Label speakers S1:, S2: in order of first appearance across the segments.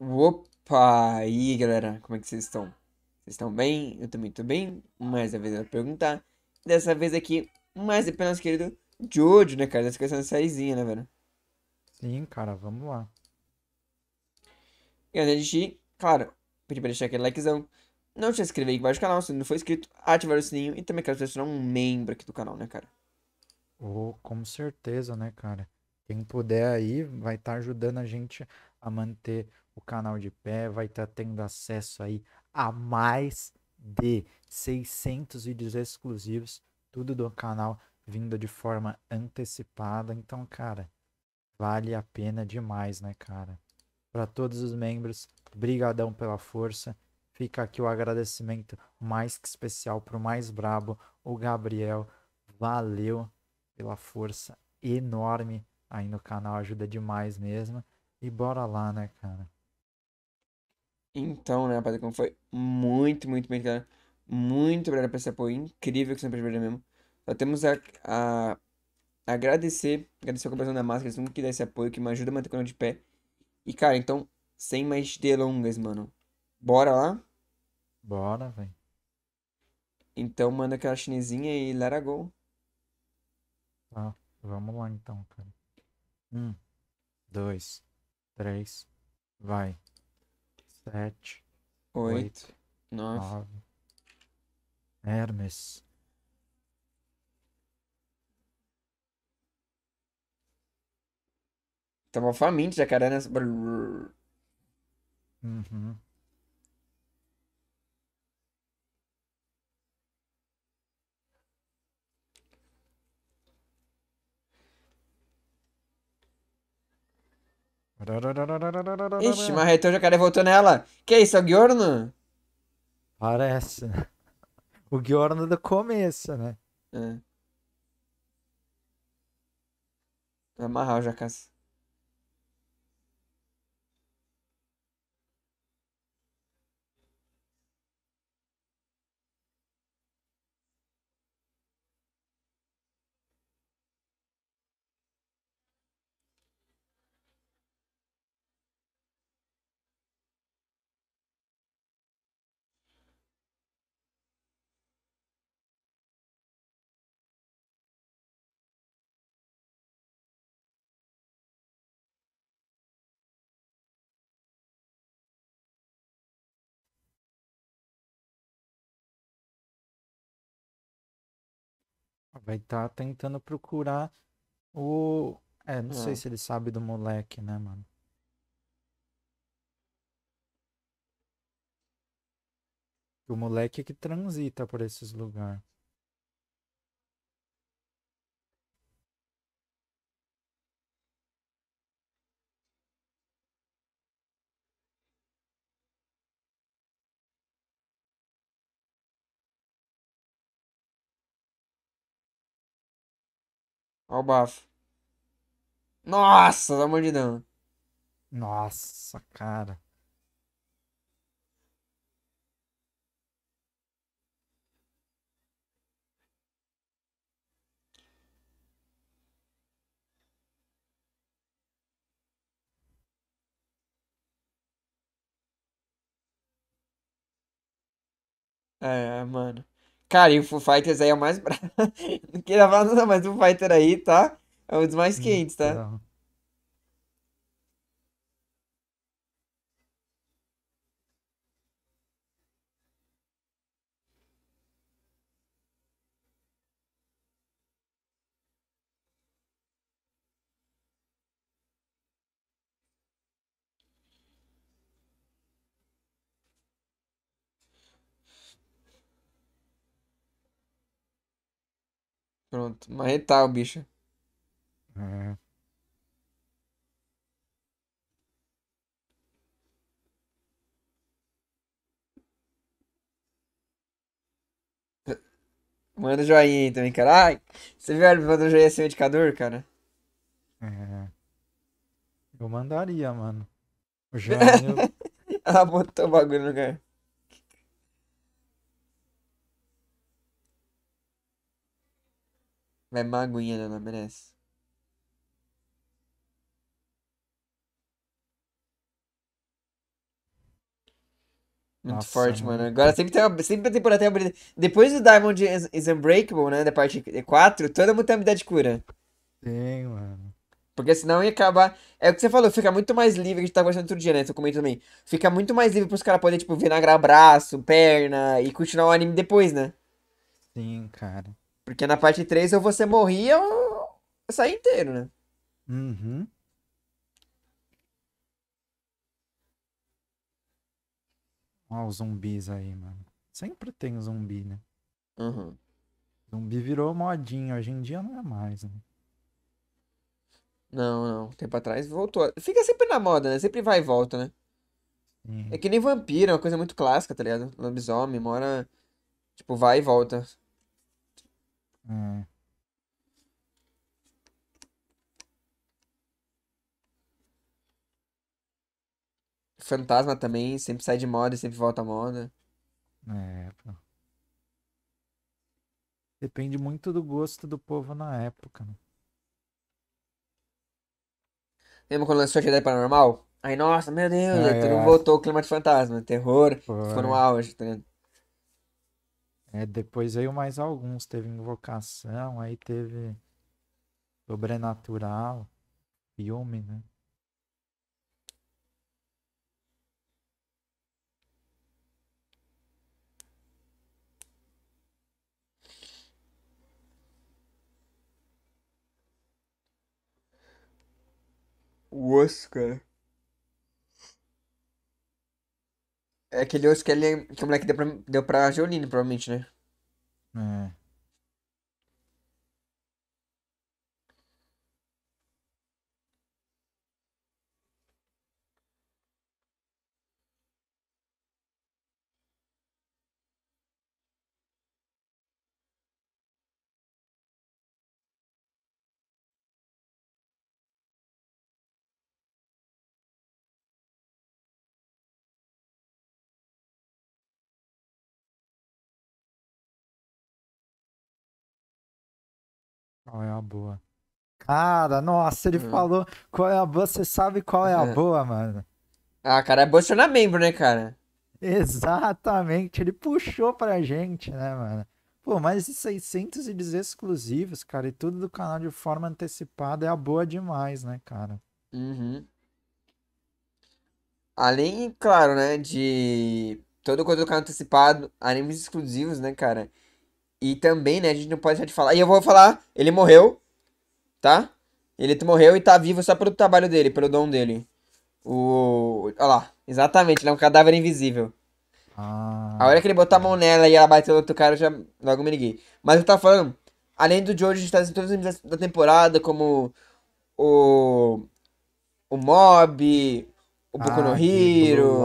S1: Opa! E aí, galera, como é que vocês estão? Vocês estão bem? Eu também tô bem. Mais uma vez eu vou perguntar. Dessa vez aqui, mais apenas pelo nosso querido Jojo, né, cara? Tá essa questão da sériezinha, né, velho? Sim, cara, vamos lá. E antes de gente, claro, pedir pra deixar aquele likezão. Não se inscrever aqui embaixo do canal, se não for inscrito, ativar o sininho e também quero se tornar é um membro aqui do canal, né, cara?
S2: Oh, com certeza, né, cara? Quem puder aí vai estar tá ajudando a gente a manter o canal de pé vai estar tá tendo acesso aí a mais de 600 vídeos exclusivos, tudo do canal vindo de forma antecipada. Então, cara, vale a pena demais, né, cara? Para todos os membros, brigadão pela força. Fica aqui o agradecimento mais que especial para o mais brabo, o Gabriel. Valeu pela força enorme aí no canal, ajuda demais mesmo. E bora lá, né,
S1: cara? Então, né, rapaziada, como foi muito, muito bem, cara. Muito obrigado por esse apoio incrível que sempre ajuda mesmo. Só temos a, a agradecer, agradecer a cooperação da máscara, todo mundo que dá esse apoio, que me ajuda a manter o canal de pé. E, cara, então, sem mais delongas, mano. Bora lá? Bora, velho. Então, manda aquela chinesinha e let it go.
S2: Tá, vamos lá então, cara. Um, dois, três, vai sete, oito, oito nove. Hermes.
S1: Tava faminto, jacaré, né? Uhum. Ixi, marretou o jacaré voltou nela. Que isso, é o Giorno? Parece. O Giorno do começo, né? É. Vai amarrar o jacaré.
S2: Vai estar tá tentando procurar o. É, não é. sei se ele sabe do moleque, né, mano? O moleque é que transita por esses lugares.
S1: Olha o bafo. Nossa, dá uma mordidão. Nossa, cara. É, mano. Cara, e o Foo Fighters aí é o mais bravo. Tá não queria falar nada, mas o Foo Fighter aí, tá? É um dos mais quentes, tá? Não. Pronto, mas tá o bicho. É. Manda joinha aí também, cara. Ai, você viu ele mandando joinha sem indicador, cara?
S2: É. Eu mandaria, mano. O joinha.
S1: Ela botou o bagulho no lugar. Vai é uma aguinha, né? merece. Muito Nossa, forte, mano. mano. Agora sempre tem, uma, sempre tem por até uma... Depois do Diamond is, is Unbreakable, né? Da parte 4, toda muita habilidade cura. Tem, mano. Porque senão ia acabar. É o que você falou, fica muito mais livre. A gente tá conversando outro dia, né? eu comentando também. Fica muito mais livre pros caras poderem, tipo, vinagrar braço, perna e continuar o anime depois, né?
S2: Sim, cara.
S1: Porque na parte 3 ou você morria ou saía inteiro, né?
S2: Uhum. Olha os zumbis aí, mano. Sempre tem zumbi, né? Uhum. Zumbi virou modinha, hoje em dia não é mais, né?
S1: Não, não. tempo atrás voltou. Fica sempre na moda, né? Sempre vai e volta, né? Sim. É que nem vampiro, é uma coisa muito clássica, tá ligado? Lobisomem, mora. Tipo, vai e volta. É. Fantasma também, sempre sai de moda e sempre volta à moda.
S2: É, pô.
S1: Depende muito do gosto do povo na época, né? Lembra quando lançou a Jedi Paranormal? Aí, nossa, meu Deus, ah, é, não voltou o clima de fantasma, terror, foi. ficou no é. auge, tá ligado?
S2: É, depois veio mais alguns, teve invocação, aí teve sobrenatural, filme, né?
S1: O Oscar. É aquele osso que, ele, que o moleque deu pra, deu pra provavelmente, né?
S2: É. Qual é a boa? Cara, nossa, ele hum. falou qual é a boa, você sabe qual é a é. boa, mano.
S1: Ah, cara, é Bolsonaro membro, né, cara?
S2: Exatamente, ele puxou pra gente, né, mano? Pô, mais de 610 exclusivos, cara, e tudo do canal de forma antecipada é a boa demais, né, cara?
S1: Uhum. Além, claro, né, de todo o conteúdo do canal antecipado, animes exclusivos, né, cara? E também, né, a gente não pode deixar de falar. E eu vou falar, ele morreu, tá? Ele morreu e tá vivo só pelo trabalho dele, pelo dom dele. O. Olha lá, exatamente, ele é um cadáver invisível. Ah. A hora que ele botou a mão nela e ela bateu no outro cara, eu já logo me liguei. Mas eu tava falando, além do Jojo estar tá em todos os filmes da temporada, como o. O Mob, o ah, Boku ah, no Hiro.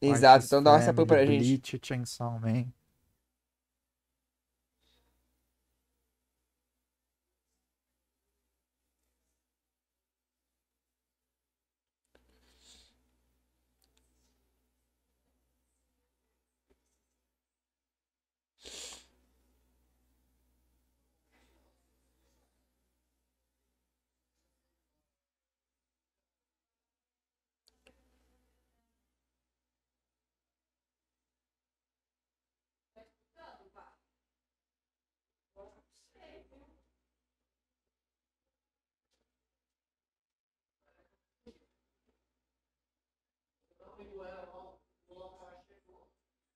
S1: Exato, então dá um apoio pra gente.
S2: Bleach, Chainsaw Man.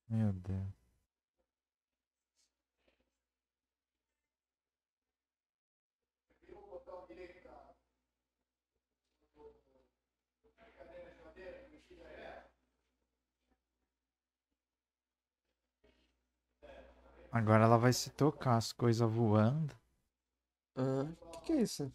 S2: Meu Deus. Agora ela vai se tocar as coisas voando. Ah, que, que é isso?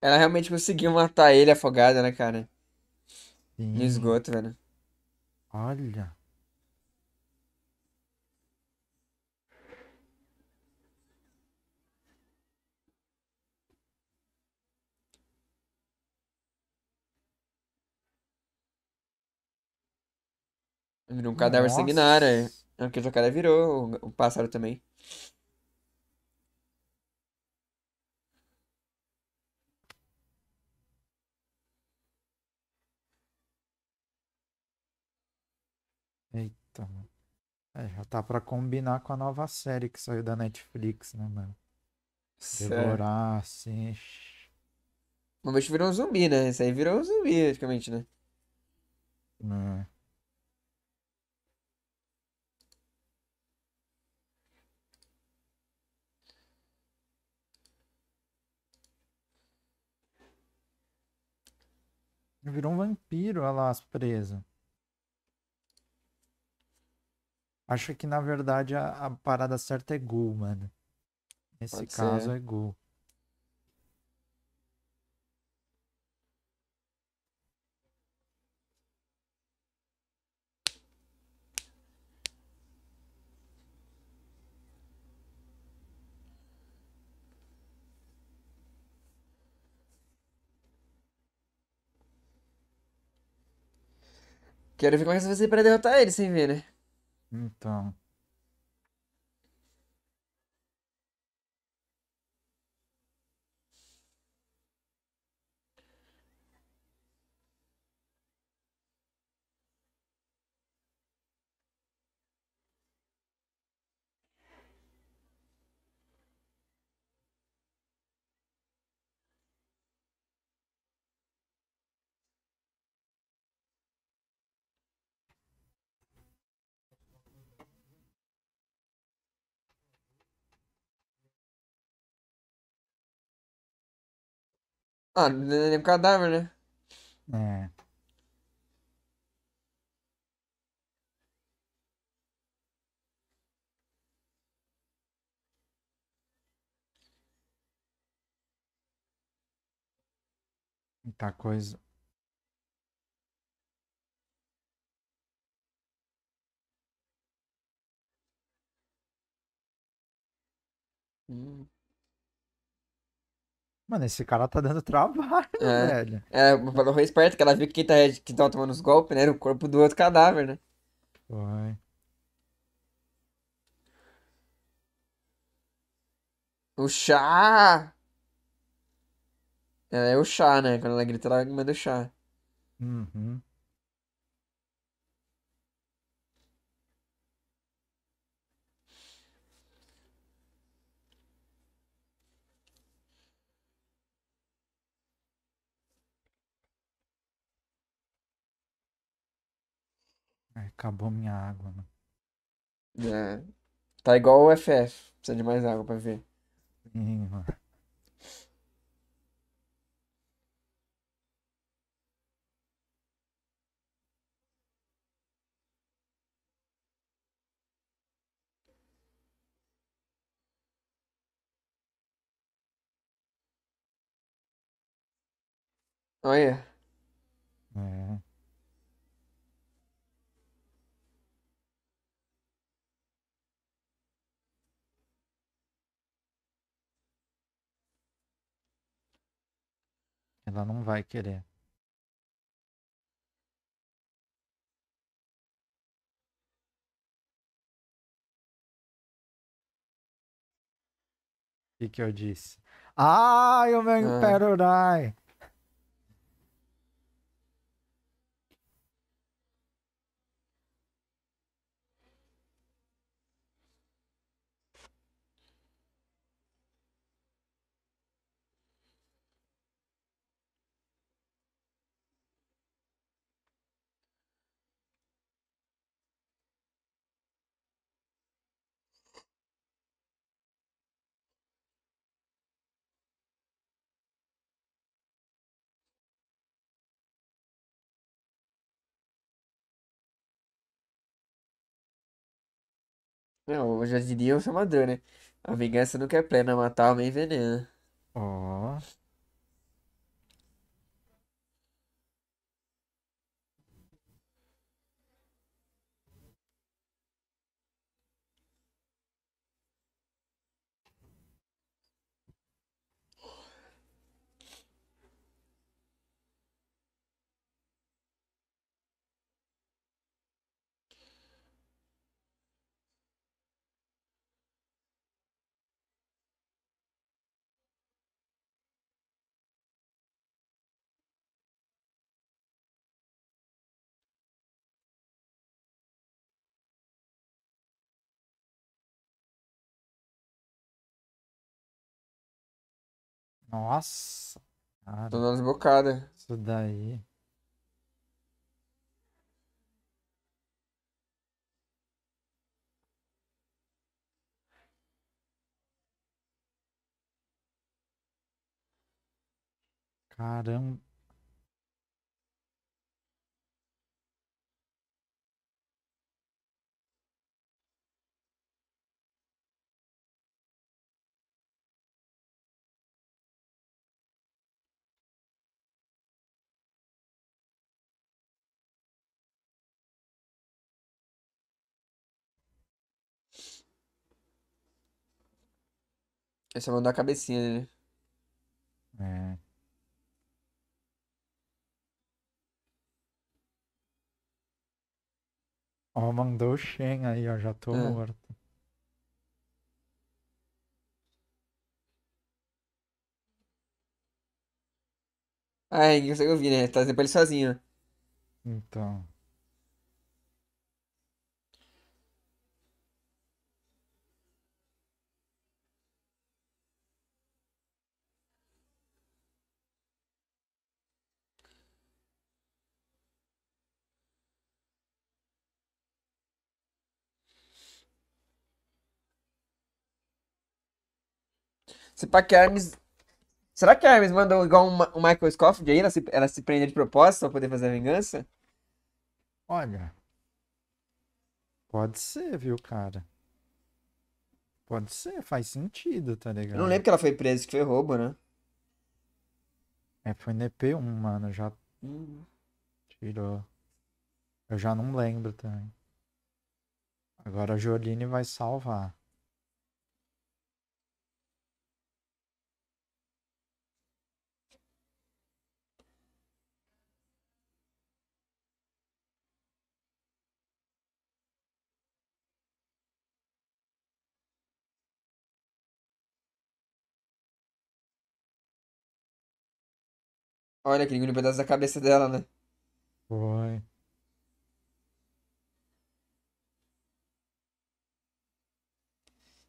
S1: Ela realmente conseguiu matar ele afogada, né, cara? Sim. No esgoto, velho. Olha. Virou um cadáver é. Nossa. sanguinário. É o que o jacaré virou, o, o pássaro também.
S2: É, já tá pra combinar com a nova série que saiu da Netflix, né, mano? Certo. Devorar, assim.
S1: Uma vez virou um zumbi, né? Isso aí virou um zumbi, praticamente, né?
S2: É. Virou um vampiro, olha lá, as presas. Acho que, na verdade, a, a parada certa é gol, mano. Nesse Pode caso ser. é gol.
S1: Quero ver como é que você vai fazer pra derrotar ele sem ver, né?
S2: Então.
S1: Ah, não Daniel é Cadáver,
S2: né? É. Muita coisa. Hum. Mano, esse cara tá dando
S1: trabalho, é, velho. É, falou foi esperta, que ela viu que quem tá, tomando os golpes, né? Era o corpo do outro cadáver, né? Foi. O chá! É, é o chá, né? Quando ela grita, ela manda o chá.
S2: Uhum. É,
S1: acabou minha água, né? É. Tá igual o FF. Precisa de mais água pra ver.
S2: Sim, mano. Olha. Ela não vai querer. O que, que eu disse? Ai, o meu ah. imperorai!
S1: Não, já diria o chamador, é né? A vingança nunca é plena, matar uma envenena. É Ó. Oh.
S2: Nossa.
S1: Tô dando desbocada. Isso daí.
S2: Caramba.
S1: Ele é só mandou a cabecinha,
S2: né? É. Ó, mandou o Shen aí, ó. Já tô é. morto.
S1: Ah, ninguém consegue ouvi né? Tá fazendo pra ele sozinho,
S2: Então.
S1: Se pá que a Hermes. Será que a Hermes mandou igual o Michael Scofield aí? Ela se, ela se prender de propósito pra poder fazer a vingança?
S2: Olha. Pode ser, viu, cara? Pode ser, faz
S1: sentido, tá ligado? Eu não lembro que ela foi presa, que foi roubo, né?
S2: É, foi NP1, mano, já. Uhum. Tirou. Eu já não lembro também. Agora a Jolene vai salvar.
S1: Olha, que engoliu um pedaço da cabeça dela, né? Foi.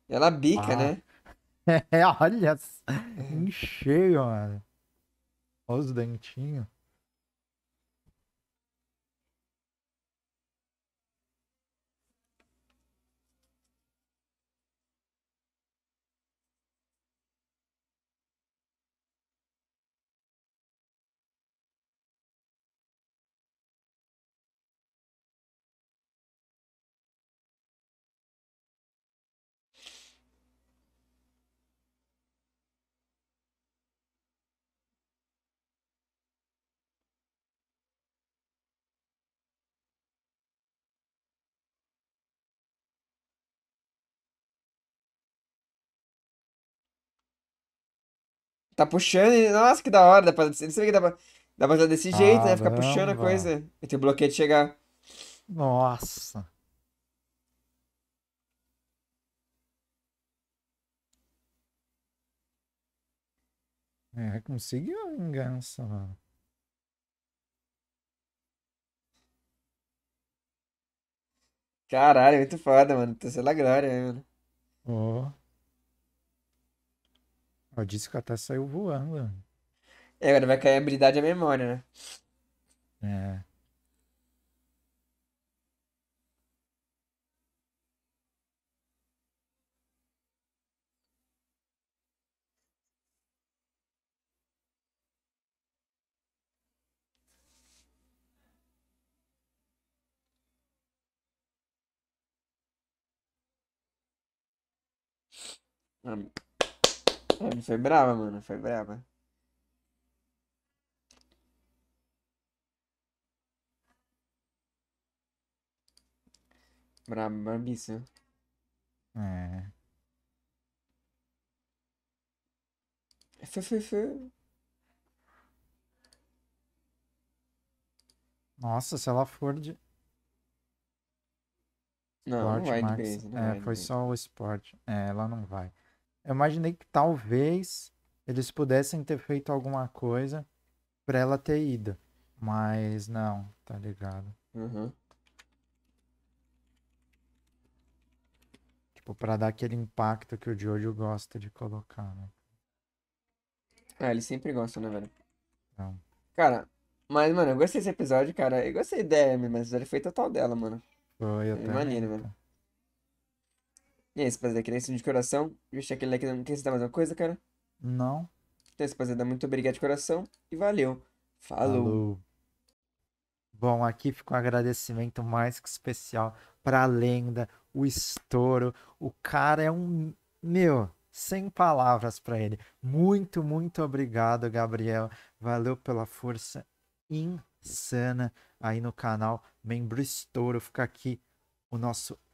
S1: Ela bica, ah. né?
S2: É, olha. É. Encheio, mano. Olha os dentinhos.
S1: tá puxando e, nossa, que da hora, dá pra, você que dá pra, dá pra usar desse jeito, né? Ah, Ficar puxando a coisa e ter bloqueio de chegar.
S2: Nossa. É, conseguiu a vingança, mano.
S1: Caralho, muito foda, mano. a glória, né, mano.
S2: Oh. Ó, disse que até tá saiu voando.
S1: É, agora vai cair a habilidade e a memória, né? É. Um. É, foi brava, mano. Foi brava. Braba, brabíssima. É. Foi, foi, foi.
S2: Nossa, se ela for de. Não, Sport não vai Max. de crazy, é, vai de foi crazy. só o esporte. É, ela não vai. Eu imaginei que talvez eles pudessem ter feito alguma coisa pra ela ter ido. Mas não, tá ligado? Uhum. Tipo, pra dar aquele impacto que o Jojo gosta de colocar, né?
S1: Ah, ele sempre gosta, né, velho? Não. Cara, mas, mano, eu gostei desse episódio, cara. Eu gostei da ideia, mas ele foi total dela, mano. Foi, eu é, também. Maneiro, mano. E aí, rapaziada, que nem de coração. Deixa aquele like. Não quer citar mais uma coisa, cara? Não. Então, rapaziada, muito obrigado de coração e valeu. Falou. Falou.
S2: Bom, aqui fica um agradecimento mais que especial pra lenda, o estouro. O cara é um. Meu, sem palavras para ele. Muito, muito obrigado, Gabriel. Valeu pela força insana aí no canal. Membro estouro. Fica aqui o nosso